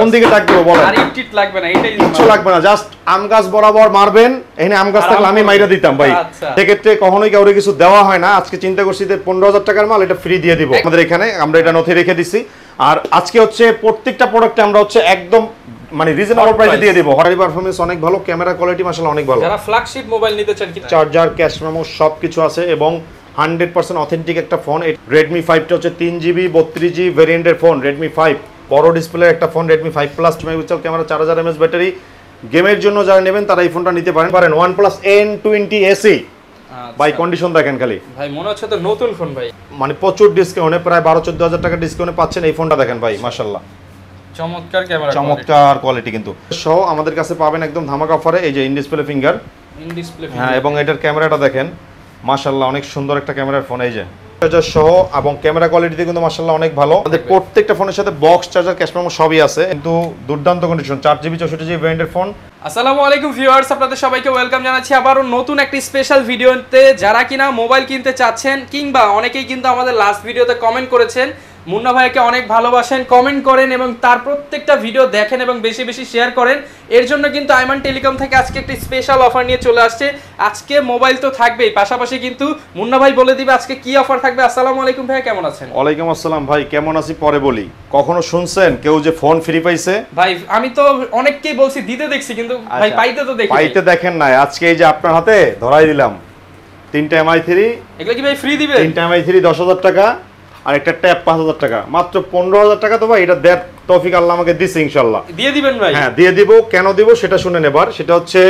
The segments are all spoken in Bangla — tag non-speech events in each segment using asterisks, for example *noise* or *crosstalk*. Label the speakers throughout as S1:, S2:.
S1: কোন দিকে তাক দেবো বলো টিট
S2: আমরা হচ্ছে একদম মানে রিজনেবল প্রাইসে দিয়ে হরারি অনেক ভালো ক্যামেরা কোয়ালিটি মাশাআল্লাহ অনেক ভালো
S1: ফ্ল্যাগশিপ মোবাইল নিতে চান চার্জার
S2: ক্যাশ মেমো সবকিছু আছে এবং হান্ড্রেড পার্সেন্ট অথেন্টিক একটা ফোন রেডমি ফাইভটা হচ্ছে তিন জিবি বত্রিশ জিবি ভেরিয়েন্টের ফোন রেডমি ফাইভ বড় ডিসপ্লে একটা phone Redmi five plus two megapixel camera চার হাজার এমএস ব্যাটারি গেমের জন্য যারা নেবেন তারা এই ফোনটা নিতে পারেন পারেন ওয়ান প্লাস এন টোয়েন্টি এসি ভাই কন্ডিশন দেখেন খালি
S1: ভাই মনে হচ্ছে তো নতুন ফোন ভাই
S2: মানে প্রচুর ডিসকাউন্টে প্রায় বারো চোদ্দ হাজার টাকা ডিসকাউন্টে পাচ্ছেন এই ফোনটা দেখেন ভাই মাশাল্লাহ
S1: চমৎকার ক্যামেরা চমৎকার
S2: কোয়ালিটি কিন্তু সহ আমাদের কাছে পাবেন একদম ধামাকা অফারে এই যে in display finger in display হ্যাঁ এবং এটার ক্যামেরাটা দেখেন মাশাল্লাহ অনেক সুন্দর একটা ক্যামেরার ফোন এই যে চার্জার সহ এবং ক্যামেরা কোয়ালিটিতে কিন্তু মার্শাল্লাহ অনেক ভালো আমাদের প্রত্যেকটা ফোনের সাথে বক্স চার্জার ক্যাশ সবই আছে কিন্তু দুর্দান্ত কন্ডিশন চার জিবি চৌষট্টি জিবি ব্র্যান্ডের ফোন
S1: আসসালামু আলাইকুম ভিউয়ার্স আপনাদের সবাইকে ওয়েলকাম জানাচ্ছি আবারও নতুন একটি স্পেশাল ভিডিওতে যারা কিনা মোবাইল কিনতে চাচ্ছেন কিংবা অনেকেই কিন্তু আমাদের লাস্ট ভিডিওতে কমেন্ট করেছেন মুন্না ভাইকে অনেক ভালোবাসেন কমেন্ট করেন এবং তার প্রত্যেকটা ভিডিও দেখেন এবং বেশি বেশি শেয়ার করেন এর জন্য কিন্তু আইমান টেলিকম থেকে আজকে একটি স্পেশাল অফার নিয়ে চলে আসছে আজকে মোবাইল তো থাকবেই পাশাপাশি কিন্তু মুন্না ভাই বলে দিবে আজকে কি অফার থাকবে আসসালামু আলাইকুম ভাই কেমন আছেন
S2: ওয়ালাইকুম আসসালাম ভাই কেমন আছি পরে বলি কখনো শুনছেন কেউ যে ফোন ফ্রি পাইছে
S1: ভাই আমি তো অনেককেই বলছি দিতে দেখছি কিন্তু ভাই আচ্ছা, পাইতে তো দেখি পাইতে
S2: দেখেন নাই আজকে এই যে আপনার হাতে ধরাই দিলাম তিনটা এমআই থ্রি
S1: এগুলো কি ভাই ফ্রি দিবে তিনটা
S2: এমআই থ্রি দশ হাজার টাকা আর একটা ট্যাপ পাঁচ হাজার টাকা মাত্র পনেরো হাজার টাকা তো ভাই এটা দেখ তৌফিক আল্লাহ আমাকে দিচ্ছে ইনশাল্লাহ দিয়ে দিবেন ভাই হ্যাঁ দিয়ে দিব কেন দিব সেটা শুনে নেবার সেটা হচ্ছে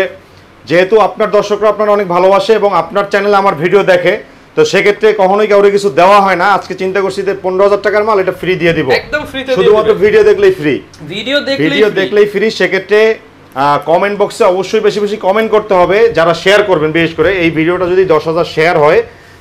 S2: যেহেতু আপনার দর্শকরা আপনার অনেক ভালোবাসে এবং আপনার চ্যানেলে আমার ভিডিও দেখে তো সেক্ষেত্রে কখনোই কাউরে কিছু দেওয়া হয় না আজকে চিন্তা করছি যে পনেরো হাজার টাকার মাল এটা ফ্রি দিয়ে দিব একদম
S1: ফ্রি শুধুমাত্র
S2: ভিডিও দেখলেই ফ্রি
S1: ভিডিও ভিডিও দেখলেই
S2: ফ্রি সেক্ষেত্রে কমেন্ট বক্সে অবশ্যই বেশি বেশি কমেন্ট করতে হবে যারা শেয়ার করবেন বিশেষ করে এই ভিডিওটা যদি দশ হাজার শেয়ার হয়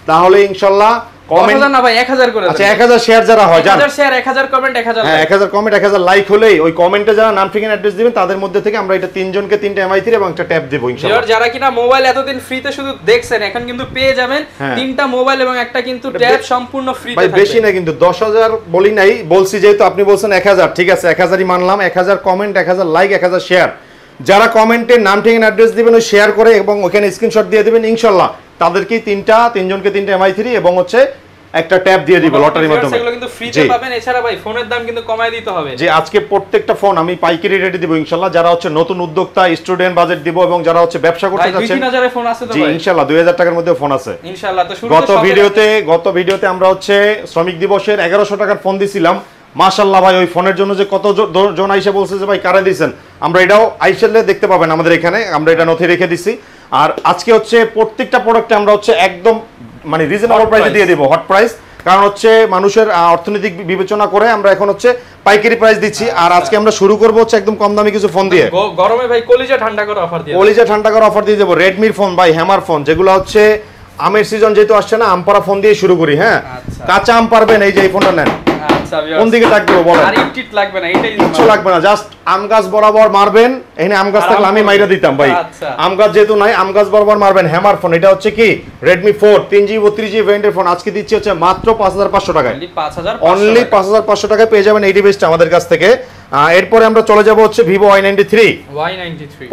S2: তাহলে ইনশাল্লাহ কমেন্ট
S1: না ভাই 1000 করে আচ্ছা 1000 শেয়ার যারা হয় জান 1000 শেয়ার 1000 কমেন্ট 1000
S2: 1000 কমেন্ট 1000 লাইক হলেই ওই কমেন্টে যারা নাম ঠিকানা অ্যাড্রেস দিবেন তাদের মধ্যে থেকে আমরা এটা তিনজনকে তিনটা এমআই এবং একটা ট্যাব দেব ইনশাআল্লাহ
S1: যারা কিনা মোবাইল এতদিন শুধু দেখছেন এখন কিন্তু পেয়ে যাবেন তিনটা মোবাইল এবং একটা কিন্তু ট্যাব সম্পূর্ণ ফ্রি ভাই বেশি
S2: না কিন্তু 10000 বলি নাই বলছি যেহেতু আপনি বলছেন 1000 ঠিক আছে 1000ই মানলাম 1000 কমেন্ট 1000 লাইক 1000 শেয়ার যারা কমেন্টে নাম ঠিকানা অ্যাড্রেস দিবেন ওই শেয়ার করে এবং ওখানে স্ক্রিনশট দিয়ে দিবেন ইনশাআল্লাহ তাদেরকেই তিনটা তিনজনকে তিনটা এমআই থ্রি এবং হচ্ছে একটা ট্যাব দিয়ে দিব লটারির মাধ্যমে সেগুলো
S1: কিন্তু ফ্রি তে পাবেন এছাড়া ভাই ফোনের দাম কিন্তু কমায়
S2: দিতে হবে যে আজকে প্রত্যেকটা ফোন আমি পাইকারি রেটে দিব ইনশাআল্লাহ যারা হচ্ছে নতুন উদ্যোক্তা স্টুডেন্ট বাজেট দিব এবং যারা হচ্ছে ব্যবসা করতে যাচ্ছেন
S1: 2000 ফোন আছে তো ভাই জি
S2: ইনশাআল্লাহ 2000 টাকার মধ্যে ফোন আছে
S1: ইনশাআল্লাহ তো শুরু গত ভিডিওতে
S2: গত ভিডিওতে আমরা হচ্ছে শ্রমিক দিবসের 1100 টাকার ফোন দিছিলাম মাশাআল্লাহ ভাই ওই ফোনের জন্য যে কত জন আইসা বলছে যে ভাই কারা দিবেন আমরা এটাও আইসেলে দেখতে পাবেন আমাদের এখানে আমরা এটা নথি রেখে দিছি আর আজকে হচ্ছে প্রত্যেকটা প্রোডাক্টে আমরা হচ্ছে একদম মানে রিজনেবল প্রাইসে দিয়ে দেবো হট প্রাইস কারণ হচ্ছে মানুষের অর্থনৈতিক বিবেচনা করে আমরা এখন হচ্ছে পাইকারি প্রাইস দিচ্ছি হ্যাঁ, আর আজকে হ্যাঁ। আমরা শুরু করবো হচ্ছে একদম কম দামি কিছু ফোন দিয়ে
S1: গরমে ভাই কলিজা ঠান্ডা করে অফার দিয়ে কলিজা
S2: ঠান্ডা করে অফার দিয়ে দেবো রেডমির ফোন ভাই হ্যামার ফোন যেগুলো হচ্ছে আমের সিজন যেহেতু আসছে না আমপারা ফোন দিয়ে শুরু করি হ্যাঁ আচ্ছা। কাঁচা আম পারবেন এই যে এই ফোনটা নেন আচ্ছা, আম গাছ দিতাম ভাই আচ্ছা। আম গাছ যেহেতু বরাবর মারবেন হ্যামার ফোন এটা হচ্ছে কি Redmi four G G phone আজকে হচ্ছে মাত্র পাঁচ হাজার পাঁচশো টাকায় অনলি পাঁচ হাজার পাঁচশো টাকায় পেয়ে যাবেন আমাদের কাছ থেকে এরপরে আমরা চলে যাব হচ্ছে ভিভো ওয়াই নাইনটি থ্রি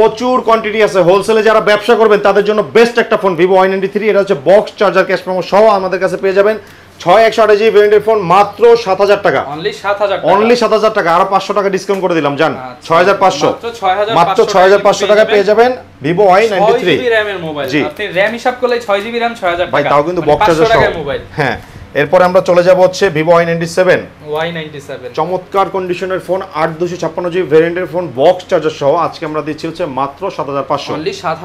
S2: প্রচুর কোয়ান্টিটি আছে হোলসেলে যারা ব্যবসা করবেন তাদের জন্য বেস্ট একটা phone Vivo Y ninety three এটা হচ্ছে বক্স চার্জার ক্যাশ প্রমো সহ আমাদের কাছে পেয়ে যাবেন ছয় একশো আঠাশি ভেরিয়েন্টের ফোন মাত্র সাত হাজার টাকা অনলি সাত হাজার টাকা আরো পাঁচশো টাকা ডিসকাউন্ট করে দিলাম জান আচ্ছা, ছয় হাজার পাঁচশো মাত্র ছয় হাজার পাঁচশো টাকা পেয়ে যাবেন Vivo Y ninety three G
S1: RAM হিসাব করলে ছয় জিবি র্যাম ছয় হাজার ভাই তাও কিন্তু বক্স মানে চার্জার
S2: হ্যাঁ এরপর আমরা চলে যাব হচ্ছে ভিভো ওয়াই নাইনটি সেভেন চমৎকার কন্ডিশনের ফোন আট দুশো ছাপ্পান্ন জিবি ভেরিয়েন্টের ফোন বক্স চার্জার সহ আজকে আমরা দিচ্ছি হচ্ছে মাত্র সাত হাজার পাঁচশো সাত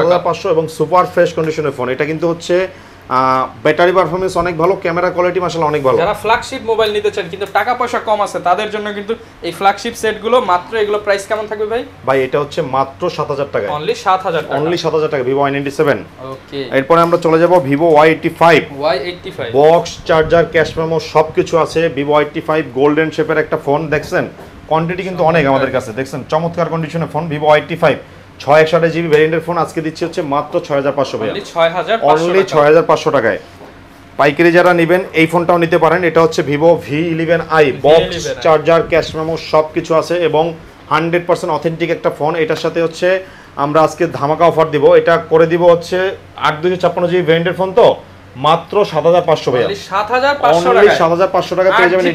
S2: হাজার পাঁচশো এবং সুপার ফ্রেশ কন্ডিশনের ফোন এটা কিন্তু হচ্ছে ব্যাটারি পারফরমেন্স অনেক ভালো ক্যামেরা কোয়ালিটি মাসাল অনেক ভালো যারা
S1: ফ্ল্যাগশিপ মোবাইল নিতে চান কিন্তু টাকা পয়সা কম আছে তাদের জন্য কিন্তু এই ফ্ল্যাগশিপ সেটগুলো মাত্র এগুলো প্রাইস কেমন থাকবে ভাই
S2: ভাই এটা হচ্ছে মাত্র সাত হাজার টাকা অনলি সাত হাজার অনলি সাত হাজার টাকা ভিভো ওয়াই সেভেন ওকে এরপরে আমরা চলে যাব Vivo Y85
S1: Y85 five box
S2: charger cash memo সবকিছু আছে ভিভো Y85 ফাইভ গোল্ডেন শেপের একটা ফোন দেখছেন কোয়ান্টিটি কিন্তু অনেক আমাদের কাছে দেখছেন চমৎকার কন্ডিশনে ফোন ভিভো Y85 ফাইভ ছয় একশো আঠাশ জিবি ভ্যারিয়েন্টের ফোন আজকে দিচ্ছে হচ্ছে মাত্র ছয় হাজার পাঁচশো
S1: ছয় হাজার অনলি ছয় হাজার
S2: পাঁচশো টাকায় পাইকারি যারা নেবেন এই ফোনটাও নিতে পারেন এটা হচ্ছে Vivo V eleven I box charger cash memo সব কিছু আছে এবং হান্ড্রেড পার্সেন্ট অথেন্টিক একটা ফোন এটার সাথে হচ্ছে আমরা আজকে ধামাকা অফার দিব এটা করে দিব হচ্ছে আট দুশো ছাপ্পান্ন জিবি ভ্যারিয়েন্টের ফোন তো মাত্র সাত হাজার পাঁচশো ভাইয়া সাত হাজার পাঁচশো টাকায় পেয়ে যাবেন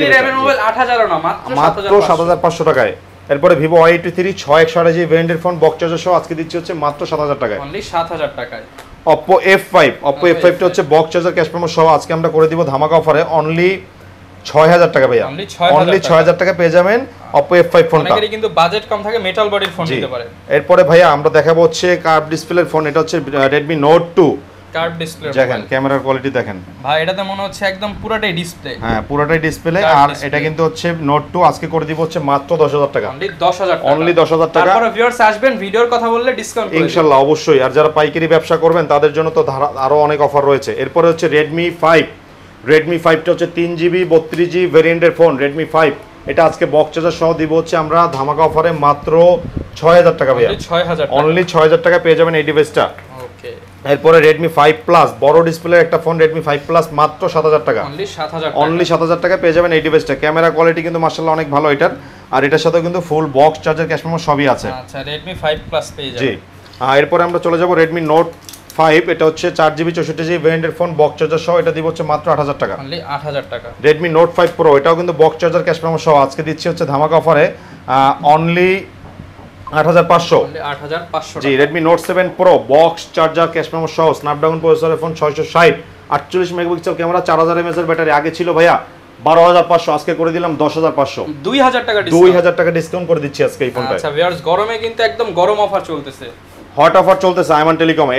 S2: মাত্র সাত হাজার পাঁচশো টাকায় এরপরে ভিভো ওয়াই এইটি থ্রি ছয় একশো আঠাশ ব্র্যান্ডের ফোন বক্স চার্জার সহ আজকে দিচ্ছে হচ্ছে মাত্র সাত হাজার টাকায়
S1: সাত হাজার টাকায়
S2: Oppo F five Oppo F ফাইভটা হচ্ছে বক্স চার্জার ক্যাশ প্রমো সহ আজকে আমরা করে দিব ধামাকা অফারে অনলি ছয় হাজার টাকা ভাইয়া অনলি ছয় হাজার টাকা পেয়ে যাবেন অপো এফ ফাইভ ফোনটা
S1: কিন্তু বাজেট কম থাকে মেটাল বডির ফোন নিতে পারে
S2: এরপরে ভাইয়া আমরা দেখাবো হচ্ছে কার্ভ ডিসপ্লের ফোন এটা হচ্ছে Redmi Note two curve display দেখেন ক্যামেরার কোয়ালিটি দেখেন
S1: ভাই এটাতে মনে হচ্ছে একদম পুরাটাই ডিসপ্লে হ্যাঁ
S2: পুরোটাই ডিসপ্লে আর এটা কিন্তু হচ্ছে নোট টু আজকে করে দিব হচ্ছে মাত্র দশ হাজার টাকা অনলি 10000 টাকা অনলি 10000 টাকা তারপরে
S1: ভিউয়ার্স আসবেন ভিডিওর কথা বললে ডিসকাউন্ট ইনশাল্লাহ
S2: অবশ্যই আর যারা পাইকারি ব্যবসা করবেন তাদের জন্য তো আরো অনেক অফার রয়েছে এরপরে হচ্ছে রেডমি ফাইভ রেডমি ফাইভটা হচ্ছে তিন জিবি বত্রিশ 32GB ভেরিয়েন্টের ফোন রেডমি ফাইভ এটা আজকে বক্স চার্জার সহ দিব হচ্ছে আমরা ধামাকা অফারে মাত্র ছয় হাজার টাকা পেয়ে ছয় হাজার অনলি ছয় হাজার টাকা পেয়ে যাবেন এই ডিভাইসটা এরপরে রেডমি ফাইভ প্লাস বড় ডিসপ্লে একটা ফোন রেডমি ফাইভ প্লাস মাত্র সাত হাজার টাকা অনলি সাত হাজার টাকা পেয়ে যাবেন এই ডিভাইসটা ক্যামেরা কোয়ালিটি কিন্তু মার্শাল অনেক ভালো এটার আর এটার সাথে কিন্তু full box charger cash memo সবই আছে
S1: রেডমি ফাইভ প্লাস জি
S2: এরপরে আমরা চলে যাবো রেডমি নোট ফাইভ এটা হচ্ছে চার জিবি চৌষট্টি জিবি ব্র্যান্ডের ফোন বক্স চার্জার সহ এটা দিব হচ্ছে মাত্র আট হাজার টাকা আট হাজার টাকা রেডমি নোট ফাইভ প্রো এটাও কিন্তু বক্স চার্জার ক্যাশ মেমো সহ আজকে দিচ্ছি হচ্ছে ধামাকা অফারে অনলি
S1: ব্যাটারি
S2: আগে ছিল ভাইয়া আজকে করে দিলাম টাকা হট অফার আচ্ছা, চলতেছে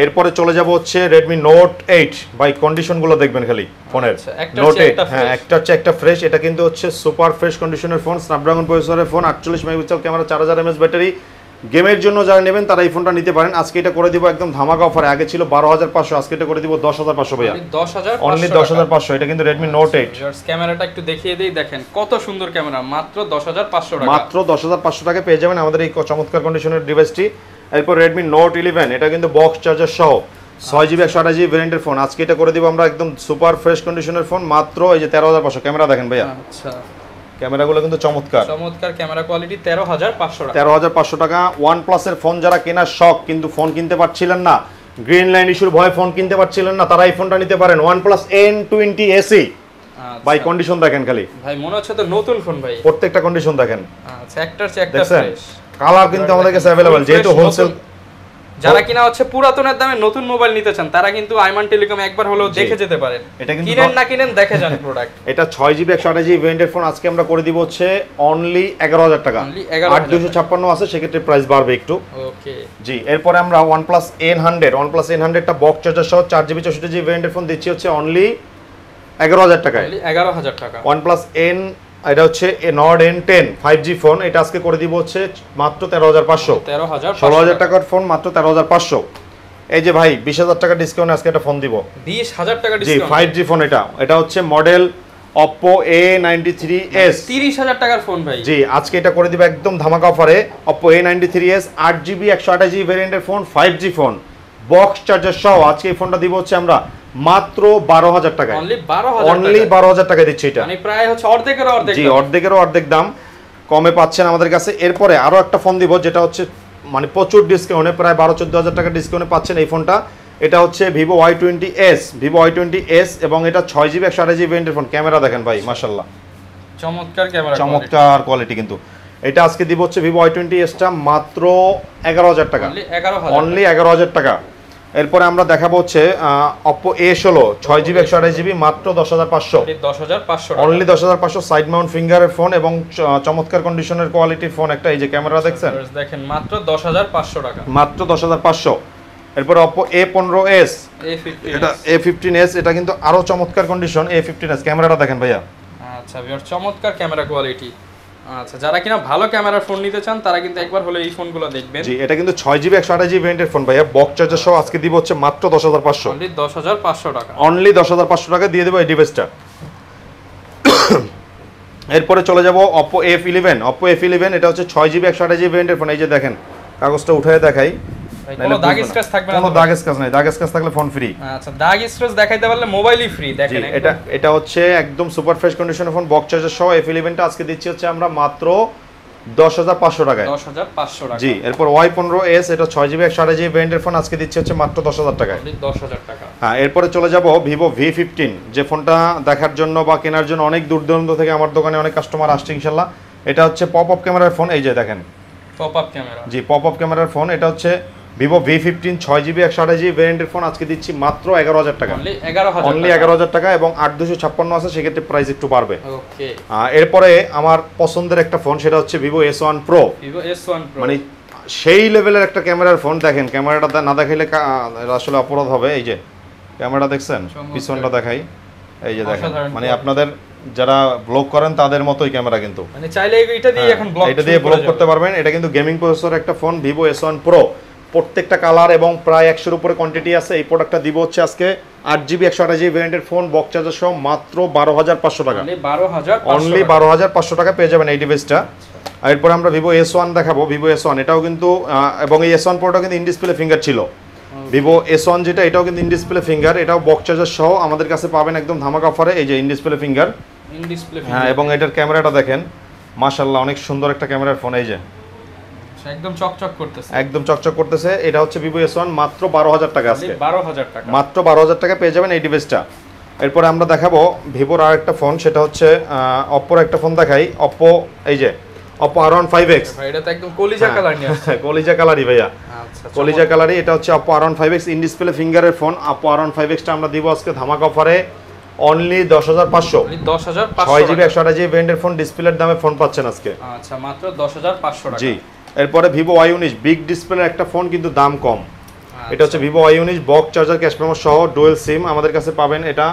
S2: এরপরে চলে যাবো হচ্ছে রেডমি নোট এইট ভাই কন্ডিশন গুলো দেখবেন খালি ফোনের আচ্ছা, হ্যাঁ, একটা হচ্ছে একটা ফ্রেশ এটা কিন্তু হচ্ছে সুপার ফ্রেশ কন্ডিশনের ফোন Snapdragon প্রসেসরের ফোন আটচল্লিশ মেগাপিক্সেল ক্যামেরা হাজার এমএস ব্যাটারি গেমের জন্য যারা নেবেন তারা এই ফোনটা নিতে পারেন আজকে এটা করে দিব একদম ধামাকা অফার আগে ছিল বারো হাজার পাঁচশো আজকে এটা করে দিব দশ হাজার পাঁচশো ভাইয়া দশ হাজার অনলি দশ হাজার পাঁচশো এটা কিন্তু রেডমি নোট এইট
S1: ক্যামেরাটা একটু দেখিয়ে দিই দেখেন কত সুন্দর ক্যামেরা মাত্র দশ হাজার পাঁচশো মাত্র
S2: দশ হাজার পাঁচশো টাকা পেয়ে যাবেন আমাদের এই চমৎকার কন্ডিশনের ডিভাইসটি এরপর রেডমি নোট ইলেভেন এটা কিন্তু বক্স চার্জার সহ ছয় জিবি একশো আঠাশ জিবি ফোন আজকে এটা করে দিব আমরা একদম সুপার ফ্রেশ কন্ডিশনের ফোন মাত্র এই যে তেরো হাজার পাঁচশো ক্যামেরা দেখেন ভাইয়া আচ্ছা ক্যামেরাগুলো কিন্তু চমৎকার
S1: চমৎকার ক্যামেরা কোয়ালিটি তেরো হাজার পাঁচশো তেরো
S2: হাজার পাঁচশো টাকা ওয়ান প্লাসের ফোন যারা কেনার শখ কিন্তু ফোন কিনতে পারছিলেন না গ্রিন লাইন ইস্যুর ভয়ে ফোন কিনতে পারছিলেন না তারা এই ফোনটা নিতে পারেন one plus N twenty SE
S1: আচ্ছা। ভাই
S2: কন্ডিশন দেখেন খালি
S1: ভাই মনে হচ্ছে তো নতুন ফোন ভাই
S2: প্রত্যেকটা কন্ডিশন দেখেন আচ্ছা একটার কালার কিন্তু আমাদের কাছে अवेलेबल যেহেতু হোলসেল যারা
S1: কিনা হচ্ছে পুরাতনের দামে নতুন মোবাইল নিতে চান তারা কিন্তু আইমান টেলিকম একবার হলেও দেখে যেতে পারেন এটা কিন্তু কিনেন না কিনেন দেখে যান
S2: প্রোডাক্ট *laughs* এটা 6 জিবি 128 জিবি ভেন্ডের ফোন আজকে আমরা করে দিব হচ্ছে অনলি 11000 টাকা 8256 আছে সেক্ষেত্রে প্রাইস বাড়বে একটু ওকে জি এরপরে আমরা OnePlus N100 OnePlus N100 টা বক্স চার্জার সহ 4 জিবি 64 জিবি ভেন্ডের ফোন দিচ্ছি হচ্ছে অনলি 11000 টাকায় 11000 টাকা OnePlus N এটা হচ্ছে Nord N ten five G phone এটা আজকে করে দিব হচ্ছে মাত্র তেরো হাজার পাঁচশো ষোলো হাজার টাকার ফোন মাত্র তেরো হাজার পাঁচশো এই যে ভাই বিশ হাজার টাকা ডিসকাউন্ট আজকে একটা ফোন দিব
S1: বিশ হাজার টাকা জি ফাইভ
S2: জি ফোন এটা এটা হচ্ছে model Oppo A ninety three S তিরিশ হাজার টাকার ফোন ভাই জি আজকে এটা করে দিব একদম ধামাকা অফারে Oppo A ninety three S আট জিবি একশো আঠাশ জিবি ভেরিয়েন্টের phone five G phone box charger সহ আজকে এই ফোনটা দিব হচ্ছে আমরা মাত্র বারো হাজার টাকা অনলি বারো হাজার টাকা দিচ্ছে এটা মানে
S1: প্রায় হচ্ছে অর্ধেকের অর্ধেক জি
S2: অর্ধেকেরও অর্ধেক দাম কমে পাচ্ছেন আমাদের কাছে এরপরে আরও একটা ফোন দিব যেটা হচ্ছে মানে প্রচুর ডিসকাউন্টে প্রায় বারো চোদ্দো হাজার টাকা ডিসকাউন্টে পাচ্ছেন এই ফোনটা এটা হচ্ছে Vivo Y twenty S Vivo Y twenty S এবং এটা ছয় জিবি একশো আড়াই জিবি ফোন ক্যামেরা দেখেন ভাই মাসাল্লাহ
S1: চমৎকার ক্যামেরা চমৎকার
S2: কোয়ালিটি কিন্তু এটা আজকে দিব হচ্ছে ভিভো ওয়াই টোয়েন্টি এসটা মাত্র এগারো হাজার টাকা অনলি এগারো হাজার টাকা এরপরে আমরা দেখাবো হচ্ছে অপো এ ষোলো ছয় জিবি একশো আঠাশ জিবি মাত্র দশ হাজার পাঁচশো
S1: দশ হাজার পাঁচশো অনলি দশ
S2: হাজার পাঁচশো সাইড মাউন্ট ফিঙ্গারের ফোন এবং চমৎকার কন্ডিশনের কোয়ালিটির ফোন একটা এই যে ক্যামেরা দেখছেন
S1: দেখেন মাত্র দশ হাজার পাঁচশো টাকা
S2: মাত্র দশ হাজার পাঁচশো এরপর অপো এ পনেরো এস এটা এ ফিফটিন এস এটা কিন্তু আরও চমৎকার কন্ডিশন এ ফিফটিন এস ক্যামেরাটা দেখেন ভাইয়া
S1: আচ্ছা চমৎকার ক্যামেরা কোয়ালিটি আচ্ছা যারা কিনা ভালো ক্যামেরার ফোন নিতে চান তারা কিন্তু একবার হলে এই ফোনগুলো দেখবেন
S2: জি এটা কিন্তু 6GB 128GB ভেন্টের ফোন ভাইয়া বক চার্জার সহ আজকে দিব হচ্ছে মাত্র 10500 অনলি
S1: 10500 টাকা
S2: অনলি 10500 টাকা দিয়ে দেব এই ডিভাইসটা এরপরে চলে যাব Oppo F11 Oppo F11 এটা হচ্ছে 6GB 128GB ভেন্টের ফোন এই যে দেখেন কাগজটা উঠায় দেখাই
S1: আচ্ছা, এটা
S2: এটা হচ্ছে একদম সুপার ফ্রেশ কন্ডিশনের ফোন বক্স চার্জার সহ F11টা আজকে দিচ্ছি আমরা মাত্র দশ হাজার পাঁচশো টাকায় পাঁচশো জি এরপর ওয়াই পনেরো এস এটা ছয় জিবি একশো আঠাশ জিবি ফোন আজকে দিচ্ছে মাত্র দশ হাজার টাকা হ্যাঁ এরপরে চলে যাব ভিভো ভি ফিফটিন যে ফোনটা দেখার জন্য বা কেনার জন্য অনেক দূর দূরান্ত থেকে আমার দোকানে অনেক কাস্টমার আসছে ইনশাল্লাহ এটা হচ্ছে পপ আপ ক্যামেরার ফোন এই যে দেখেন
S1: পপ আপ ক্যামেরা
S2: জি পপ আপ ক্যামেরার ফোন এটা হচ্ছে ভিভো ভি ফিফটিন ছয় জিবি একশো আঠাশ জিবি ভ্যারিয়েন্টের ফোন আজকে দিচ্ছি মাত্র এগারো হাজার টাকা অনলি এগারো হাজার টাকা এবং আট দুশো ছাপ্পান্ন আছে সেক্ষেত্রে প্রাইস একটু বাড়বে এরপরে আমার পছন্দের একটা ফোন সেটা হচ্ছে ভিভো এস ওয়ান প্রো মানে সেই লেভেলের একটা ক্যামেরার ফোন দেখেন ক্যামেরাটা না দেখাইলে আসলে অপরাধ হবে এই যে ক্যামেরা দেখছেন পিছনটা দেখাই এই যে দেখেন মানে আপনাদের যারা ব্লগ করেন তাদের মতোই ক্যামেরা কিন্তু
S1: মানে চাইলে হ্যাঁ, এটা দিয়ে এখন ব্লগ এটা দিয়ে ব্লগ
S2: করতে পারবেন এটা কিন্তু গেমিং প্রসেসর একটা phone Vivo S one pro প্রত্যেকটা কালার এবং প্রায় একশোর উপরে কোয়ান্টিটি আছে এই প্রোডাক্টটা দিব হচ্ছে আজকে আট জিবি একশো আঠাশ জিবি ব্র্যান্ডের ফোন বক্স চার্জার সহ মাত্র বারো হাজার পাঁচশো টাকা অনলি বারো হাজার পাঁচশো টাকা পেয়ে যাবেন এই ডিভাইসটা আর এরপরে আমরা ভিভো এস ওয়ান দেখাবো ভিভো এস ওয়ান এটাও কিন্তু এবং এই এস ওয়ান প্রোডাক্ট কিন্তু ইনডিসপ্লে ফিঙ্গার ছিল ভিভো এস ওয়ান যেটা এটাও কিন্তু ইনডিসপ্লে ফিঙ্গার এটাও বক্স চার্জার সহ আমাদের কাছে পাবেন একদম ধামাকা অফারে এই যে ইনডিসপ্লে ফিঙ্গার হ্যাঁ এবং এটার ক্যামেরাটা দেখেন মাশাল্লাহ অনেক সুন্দর একটা ক্যামেরার ফোন এই যে
S1: একদম
S2: চকচক করতেছে এটা হচ্ছে ভিভো এস ওয়ান মাত্র বারো হাজার টাকা আছে বারো হাজার টাকা মাত্র বারো হাজার টাকা পেয়ে যাবেন এই ডিভাইসটা এরপরে আমরা দেখাবো ভিভোর আর একটা ফোন সেটা হচ্ছে অপ্পোর একটা ফোন দেখাই অপ্পো এই যে Oppo R one five X
S1: এটা তো একদম কলিজা হ্যাঁ, কালার নিয়ে হ্যাঁ,
S2: কলিজা কালারই ভাইয়া
S1: আচ্ছা, কলিজা
S2: কালারই এটা হচ্ছে Oppo R one five X in ফিঙ্গারের phone Oppo R one five এক্সটা আমরা দিব আজকে ধামাক অফারে অনলি দশ হাজার পাঁচশো
S1: দশ হাজার ছয় জিবি
S2: একশো আঠাশ জিবি ফোন ডিসপ্লের দামে ফোন পাচ্ছেন আজকে
S1: আচ্ছা মাত্র দশ হাজার পাঁচশো
S2: জি এরপরে ভিভো ওয়াই উনিশ বিগ ডিসপ্লের একটা ফোন কিন্তু দাম কম আচ্ছা। এটা হচ্ছে ভিভো ওয়াই উনিশ বক চার্জার ক্যাশ মেমো সহ ডুয়েল সিম আমাদের কাছে পাবেন এটা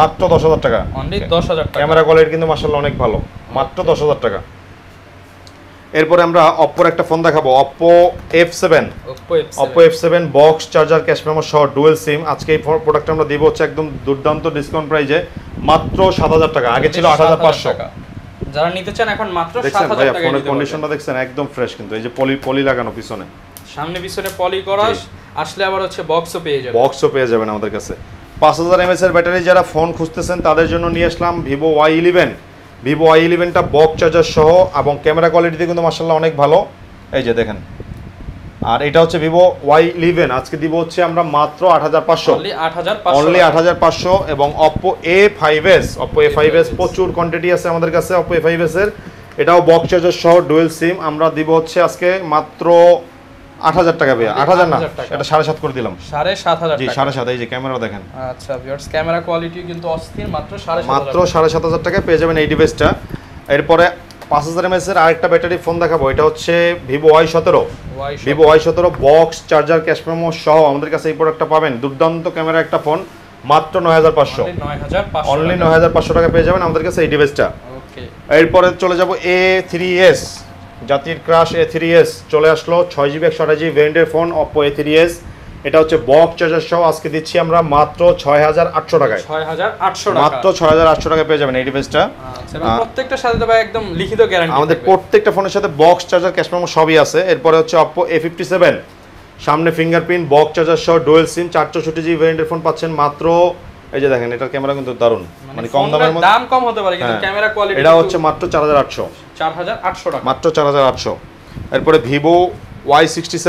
S2: মাত্র দশ হাজার টাকা ক্যামেরা কোয়ালিটি কিন্তু মার্শাল্লাহ অনেক ভালো মাত্র দশ হাজার টাকা এরপরে আমরা অপ্পোর একটা ফোন দেখাবো Oppo F seven Oppo F seven box charger cash memo সহ ডুয়েল সিম আজকে এই প্রোডাক্টটা আমরা দেবো হচ্ছে একদম দুর্দান্ত ডিসকাউন্ট প্রাইজে মাত্র সাত হাজার টাকা আগে ছিল আট হাজার পাঁচশো টাকা
S1: যারা নিতে চান এখন মাত্র 7000 টাকা ফোনের কন্ডিশনটা
S2: দেখছেন একদম ফ্রেশ কিন্তু এই যে পলি পলি লাগানো পিছনে
S1: সামনে পিছনে পলি করা আসলে আবার হচ্ছে বক্সও পেয়ে যাবেন বক্সও
S2: পেয়ে যাবেন আমাদের কাছে 5000 এমএস এর ব্যাটারি যারা ফোন খুঁজতেছেন তাদের জন্য নিয়ে আসলাম Vivo Y eleven Vivo Y ইলেভেনটা বক চার্জার সহ এবং ক্যামেরা কোয়ালিটিতে কিন্তু মার্শাল্লাহ অনেক ভালো এই যে দেখেন আর এটা হচ্ছে ভিভো ওয়াই ইলেভেন আজকে দিব হচ্ছে আমরা মাত্র আট হাজার পাঁচশো অনলি আট হাজার পাঁচশো এবং Oppo A five S Oppo A five S প্রচুর কোয়ান্টিটি আছে আমাদের কাছে অপো এ ফাইভ এস এর এটাও বক্স চার্জার সহ ডুয়েল সিম আমরা দিব হচ্ছে আজকে মাত্র আট হাজার টাকা পেয়ে আট হাজার না এটা সাড়ে সাত করে দিলাম সাড়ে সাত হাজার জি সাড়ে সাত এই যে ক্যামেরা দেখেন
S1: আচ্ছা ক্যামেরা কোয়ালিটি কিন্তু অস্থির মাত্র সাড়ে
S2: মাত্র সাড়ে সাত হাজার টাকায় পেয়ে যাবেন এই ডিভাইসটা এরপরে পাঁচ হাজার এমএস এর আরেকটা ব্যাটারি ফোন দেখাবো এটা হচ্ছে ভিভো ওয়াই সতেরো ভিভো ওয়াই সতেরো বক্স চার্জার ক্যাশ মেমো সহ আমাদের কাছে এই প্রোডাক্টটা পাবেন দুর্দান্ত ক্যামেরা একটা ফোন মাত্র নয় হাজার পাঁচশো অনলি নয় হাজার পাঁচশো টাকা পেয়ে যাবেন আমাদের কাছে এই ডিভাইসটা এরপরে চলে যাবো এ থ্রি এস জাতির ক্রাশ এ থ্রি এস চলে আসলো ছয় জিবি একশো আঠাশ জিবি ভেরিয়েন্টের phone Oppo A three S এটা হচ্ছে বক চার্জার সহ আজকে দিচ্ছি আমরা মাত্র ছয় হাজার আটশো টাকায়
S1: ছয় হাজার আটশো মাত্র ছয়
S2: হাজার আটশো টাকায় পেয়ে যাবেন এই ডিভাইসটা আচ্ছা,
S1: প্রত্যেকটা সাথে ভাই একদম লিখিত
S2: গ্যারান্টি আমাদের প্রত্যেকটা ফোনের সাথে বক্স চার্জার ক্যাশ মেমো সবই আছে এরপরে হচ্ছে অপো এ ফিফটি সেভেন সামনে ফিঙ্গারপ্রিন্ট বক চার্জার সহ ডুয়েল সিম চারশো ছুটি জি ভেরিয়েন্টের ফোন পাচ্ছেন মাত্র এই যে দেখেন এটার ক্যামেরা কিন্তু দারুণ মানে, মানে কম দামের মধ্যে দাম
S1: কম হতে পারে কিন্তু ক্যামেরা কোয়ালিটি এটা হচ্ছে
S2: মাত্র 4800
S1: 4800 টাকা
S2: মাত্র 4800 এরপরে ভিভো Y67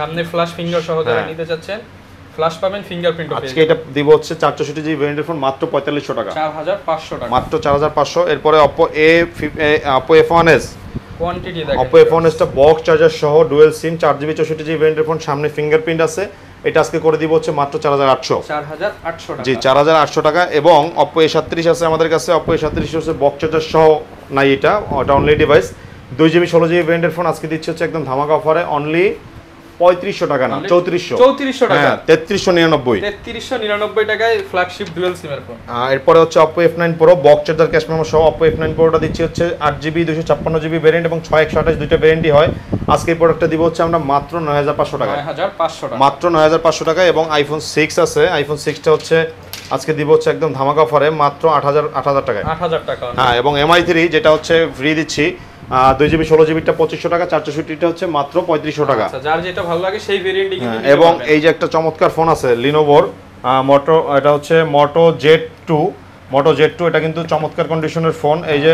S1: সামনে ফ্ল্যাশ ফিঙ্গার সহ যারা হ্যাঁ। নিতে চাচ্ছেন ফ্ল্যাশ পাবেন ফিঙ্গারপ্রিন্ট আজকে এটা
S2: দিব হচ্ছে 460 জি ব্র্যান্ডের ফোন মাত্র 4500 টাকা 4500 টাকা মাত্র 4500 এরপরে Oppo A Oppo F1s quantity দেখেন Oppo F1s টা বক্স চার্জার সহ ডুয়াল সিম 4GB 64GB ব্র্যান্ডের ফোন সামনে ফিঙ্গারপ্রিন্ট আছে এটা আজকে করে দিব হচ্ছে মাত্র 4800
S1: 4800 টাকা জি
S2: 4800 টাকা এবং Oppo A37 আছে আমাদের কাছে Oppo A37 হচ্ছে বক্স চার্জার সহ নাই এটা ওটা অনলি ডিভাইস 2GB 16GB ব্র্যান্ডের ফোন আজকে দিচ্ছে হচ্ছে একদম ধামাকা অফারে অনলি পঁয়ত্রিশশো টাকা না চৌত্রিশশো টাকা হ্যাঁ, তেত্রিশশো
S1: নিরানব্বই টাকায় ফ্ল্যাগশিপ সিমের ফোন
S2: এরপরে হচ্ছে চার্জার সহ দিচ্ছি হচ্ছে আট জিবি ছাপ্পান্ন জিবি এবং ছয় একশো আঠাশ হয় আজকে এই প্রোডাক্টটা দিব হচ্ছে আমরা মাত্র নয় হাজার পাঁচশো টাকা মাত্র নয় হাজার পাঁচশো টাকা এবং আইফোন সিক্স আছে আইফোন সিক্সটা হচ্ছে আজকে দিব হচ্ছে একদম ধামাকা অফারে মাত্র আট হাজার আট হাজার টাকায় টাকা হ্যাঁ এবং এমআই থ্রি যেটা হচ্ছে ফ্রি দিচ্ছি দুই জিবি ষোলো জিবিটা পঁচিশশো টাকা চারশো ষুটিটা হচ্ছে মাত্র পঁয়ত্রিশশো টাকা আচ্ছা,
S1: যার যেটা ভালো লাগে সেই ভেরিয়েন্ট হ্যাঁ, এবং
S2: এই যে একটা চমৎকার ফোন আছে লিনোভোর মোটো এটা হচ্ছে Moto Z two Moto Z two এটা কিন্তু চমৎকার কন্ডিশনের ফোন এই যে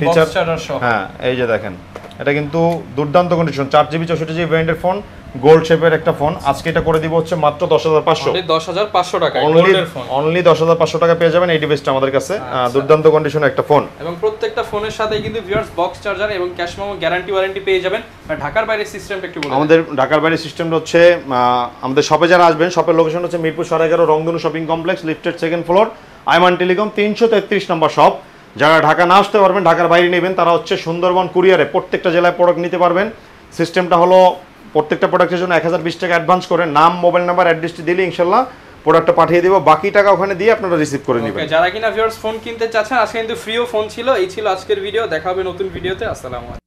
S2: ফিচার আচ্ছা, হ্যাঁ এই যে দেখেন এটা কিন্তু দুর্দান্ত কন্ডিশন চার জিবি চৌষট্টি জিবি ব্র্যান্ডের ফোন গোল্ড শেপের একটা ফোন আজকে এটা করে দিব হচ্ছে মাত্র দশ হাজার পাঁচশো দশ হাজার পাঁচশো টাকা অনলি দশ হাজার পাঁচশো টাকা পেয়ে যাবেন এই ডিভাইসটা আমাদের কাছে আচ্ছা। দুর্দান্ত কন্ডিশনের একটা ফোন
S1: এবং প্রত্যেকটা ফোনের সাথে কিন্তু ভিউয়ার্স বক্স চার্জার এবং ক্যাশ মেমো গ্যারান্টি ওয়ারেন্টি পেয়ে যাবেন ঢাকার বাইরে সিস্টেমটা একটু আমাদের
S2: ঢাকার বাইরে সিস্টেমটা হচ্ছে আমাদের শপে যারা আসবেন শপের লোকেশন হচ্ছে মিরপুর সাড়ে এগারো Rongdhonu shopping complex lifted second floor Aiman telecom তিনশো তেত্রিশ নম্বর শপ যারা ঢাকা না আসতে পারবেন ঢাকার বাইরে নেবেন তারা হচ্ছে সুন্দরবন কুরিয়ারে প্রত্যেকটা জেলায় প্রোডাক্ট নিতে পারবেন সিস্টেমটা হলো প্রত্যেকটা প্রোডাক্টের জন্য এক হাজার বিশ টাকা অ্যাডভান্স করে নাম মোবাইল নাম্বার অ্যাড্রেসটি দিলে ইনশাল্লাহ প্রোডাক্টটা পাঠিয়ে দেবো বাকি টাকা ওখানে দিয়ে আপনারা রিসিভ করে নেবেন
S1: যারা কিনা ফোন কিনতে চাচ্ছেন আজকে কিন্তু ফ্রিও ফোন ছিল এই ছিল আজকের ভিডিও দেখা হবে নতুন ভিডিওতে আসসালামু আলাইকুম